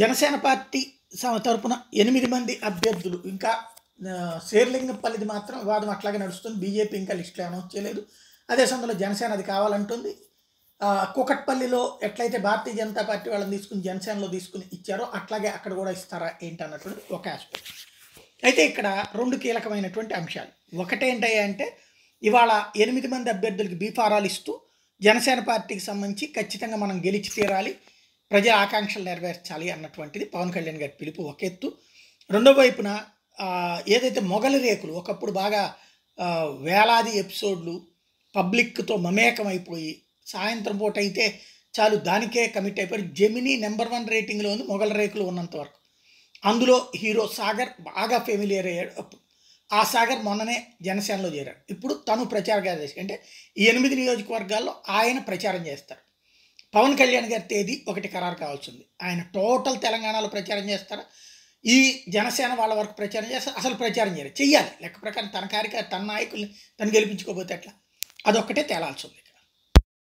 Janasena party తరపున ఎనిమిది మంది అభ్యర్థులు ఇంకా శేర్లింగపల్లిది మాత్రం వాదం అట్లాగే నడుస్తుంది బీజేపీ ఇంకా లిస్టులో అనౌన్స్ చేయలేదు అదే సమయంలో జనసేన అది కావాలంటుంది కుకట్పల్లిలో ఎట్లయితే భారతీయ జనతా పార్టీ వాళ్ళని తీసుకుని జనసేనలో తీసుకుని ఇచ్చారో అట్లాగే అక్కడ కూడా ఇస్తారా ఏంటి అన్నటువంటి ఒక ఆస్పెక్ట్ అయితే ఇక్కడ రెండు కీలకమైనటువంటి అంశాలు ఒకటేంటంటే ఇవాళ ఎనిమిది మంది అభ్యర్థులకి బీఫారాలు ఇస్తూ జనసేన పార్టీకి సంబంధించి ఖచ్చితంగా మనం గెలిచి తీరాలి ప్రజా ఆకాంక్షలు నెరవేర్చాలి అన్నటువంటిది పవన్ కళ్యాణ్ గారి పిలుపు ఒక ఎత్తు రెండవ వైపున ఏదైతే మొగలి రేకులు ఒకప్పుడు బాగా వేలాది ఎపిసోడ్లు పబ్లిక్తో మమేకమైపోయి సాయంత్రం పూట అయితే చాలు దానికే కమిట్ అయిపోయి జెమినీ నెంబర్ వన్ రేటింగ్లో ఉంది మొగల రేకులు ఉన్నంత వరకు అందులో హీరో సాగర్ బాగా ఫెమిలియర్ అయ్యాడు ఆ సాగర్ మొన్ననే జనసేనలో చేరాడు ఇప్పుడు తను ప్రచార అంటే ఈ ఎనిమిది నియోజకవర్గాల్లో ఆయన ప్రచారం చేస్తారు పవన్ కళ్యాణ్ గారి తేదీ ఒకటి ఖరారు కావాల్సింది ఆయన టోటల్ తెలంగాణలో ప్రచారం చేస్తారా ఈ జనసేన వాళ్ళ వరకు ప్రచారం చేస్తారు అసలు ప్రచారం చేయాలి చెయ్యాలి లెక్క ప్రకారం తన కార్యక తన నాయకుల్ని తను గెలిపించుకోబోతే అట్లా అదొక్కటే తేలాల్సింది